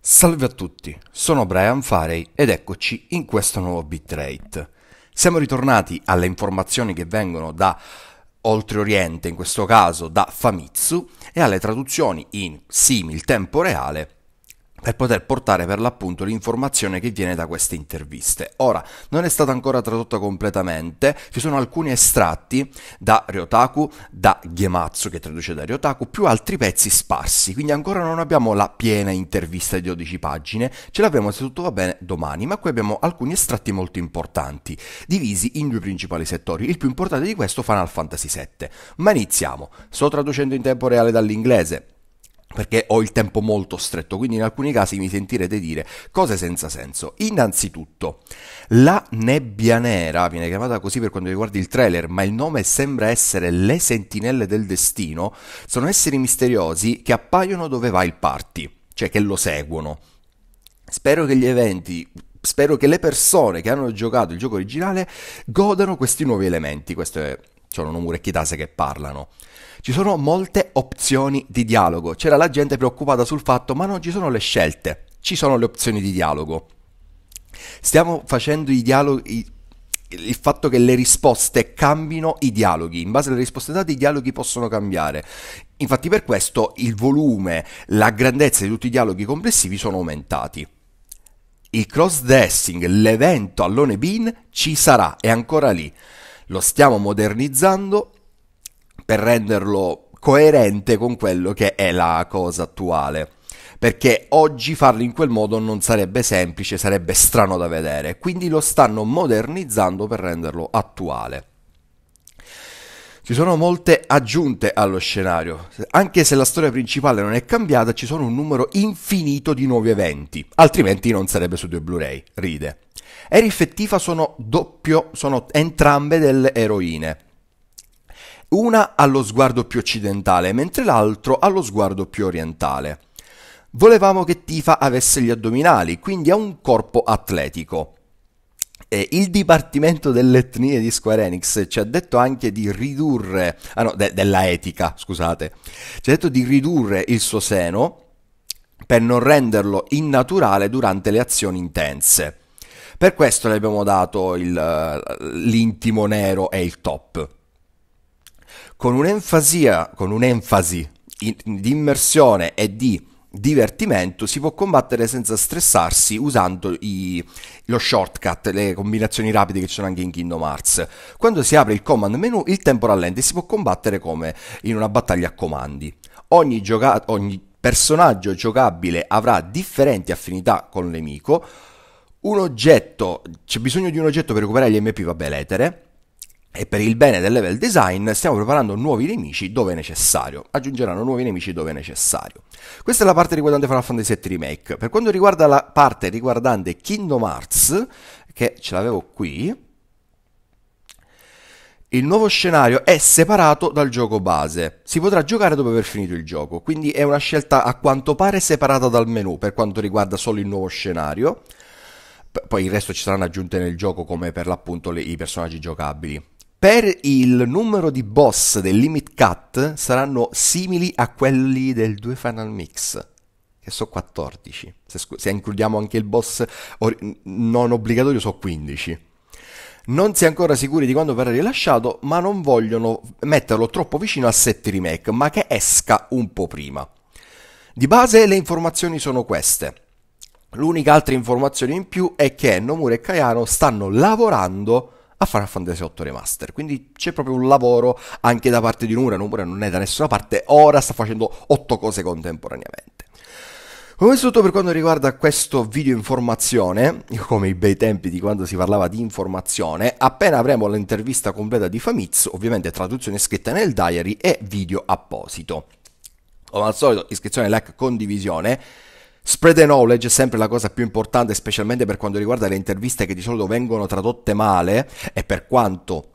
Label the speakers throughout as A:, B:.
A: Salve a tutti, sono Brian Farey ed eccoci in questo nuovo bitrate. Siamo ritornati alle informazioni che vengono da Oltre Oriente, in questo caso da Famitsu, e alle traduzioni in simil tempo reale per poter portare per l'appunto l'informazione che viene da queste interviste. Ora, non è stata ancora tradotta completamente, ci sono alcuni estratti da Ryotaku, da Gematsu che traduce da Ryotaku, più altri pezzi sparsi, quindi ancora non abbiamo la piena intervista di 12 pagine, ce l'abbiamo se tutto va bene domani, ma qui abbiamo alcuni estratti molto importanti, divisi in due principali settori, il più importante di questo Final Fantasy VII. Ma iniziamo, sto traducendo in tempo reale dall'inglese, perché ho il tempo molto stretto, quindi in alcuni casi mi sentirete dire cose senza senso. Innanzitutto, la nebbia nera viene chiamata così per quanto riguarda il trailer, ma il nome sembra essere Le sentinelle del destino, sono esseri misteriosi che appaiono dove va il party, cioè che lo seguono. Spero che gli eventi spero che le persone che hanno giocato il gioco originale godano questi nuovi elementi. Questo è sono murecchi tase che parlano. Ci sono molte opzioni di dialogo. C'era la gente preoccupata sul fatto, ma non ci sono le scelte, ci sono le opzioni di dialogo. Stiamo facendo i dialoghi il fatto che le risposte cambino i dialoghi, in base alle risposte date i dialoghi possono cambiare. Infatti per questo il volume, la grandezza di tutti i dialoghi complessivi sono aumentati. Il cross-dressing, l'evento allone bin ci sarà, è ancora lì lo stiamo modernizzando per renderlo coerente con quello che è la cosa attuale. Perché oggi farlo in quel modo non sarebbe semplice, sarebbe strano da vedere. Quindi lo stanno modernizzando per renderlo attuale. Ci sono molte aggiunte allo scenario, anche se la storia principale non è cambiata, ci sono un numero infinito di nuovi eventi, altrimenti non sarebbe su due Blu-ray, ride. Eri effettiva sono, doppio, sono entrambe delle eroine. Una ha lo sguardo più occidentale, mentre l'altro ha lo sguardo più orientale. Volevamo che Tifa avesse gli addominali, quindi ha un corpo atletico. E il Dipartimento delle Etnie di Square Enix ci ha detto anche di ridurre, ah no, de- della etica, scusate, ci ha detto di ridurre il suo seno per non renderlo innaturale durante le azioni intense. Per questo le abbiamo dato il, l'intimo nero e il top. Con un'enfasia, con un'enfasi di immersione e di divertimento si può combattere senza stressarsi usando i, lo shortcut, le combinazioni rapide che ci sono anche in Kingdom Hearts. Quando si apre il command menu il tempo rallenta e si può combattere come in una battaglia a comandi. Ogni, gioca- ogni personaggio giocabile avrà differenti affinità col nemico un oggetto, c'è bisogno di un oggetto per recuperare gli MP, vabbè, l'etere. E per il bene del level design stiamo preparando nuovi nemici dove necessario. Aggiungeranno nuovi nemici dove necessario. Questa è la parte riguardante Final Fantasy VII Remake. Per quanto riguarda la parte riguardante Kingdom Hearts, che ce l'avevo qui, il nuovo scenario è separato dal gioco base. Si potrà giocare dopo aver finito il gioco, quindi è una scelta a quanto pare separata dal menu per quanto riguarda solo il nuovo scenario poi il resto ci saranno aggiunte nel gioco come per l'appunto le, i personaggi giocabili. Per il numero di boss del Limit Cut saranno simili a quelli del 2 Final Mix, che sono 14. Se, se includiamo anche il boss or- non obbligatorio sono 15. Non si è ancora sicuri di quando verrà rilasciato, ma non vogliono metterlo troppo vicino al 7 remake, ma che esca un po' prima. Di base le informazioni sono queste. L'unica altra informazione in più è che Nomura e Kayano stanno lavorando a Final Fantasy VIII Remaster. Quindi c'è proprio un lavoro anche da parte di Nomura. Nomura non è da nessuna parte, ora sta facendo otto cose contemporaneamente. Come è tutto per quanto riguarda questo video informazione, come i bei tempi di quando si parlava di informazione, appena avremo l'intervista completa di Famiz, ovviamente traduzione scritta nel diary e video apposito. Come al solito, iscrizione, like, condivisione. Spread the knowledge è sempre la cosa più importante, specialmente per quanto riguarda le interviste che di solito vengono tradotte male e per quanto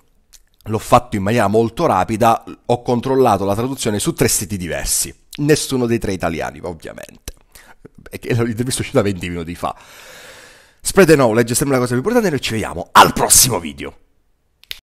A: l'ho fatto in maniera molto rapida, ho controllato la traduzione su tre siti diversi, nessuno dei tre italiani ovviamente, l'intervista è uscita 20 minuti fa. Spread the knowledge è sempre la cosa più importante, e noi ci vediamo al prossimo video.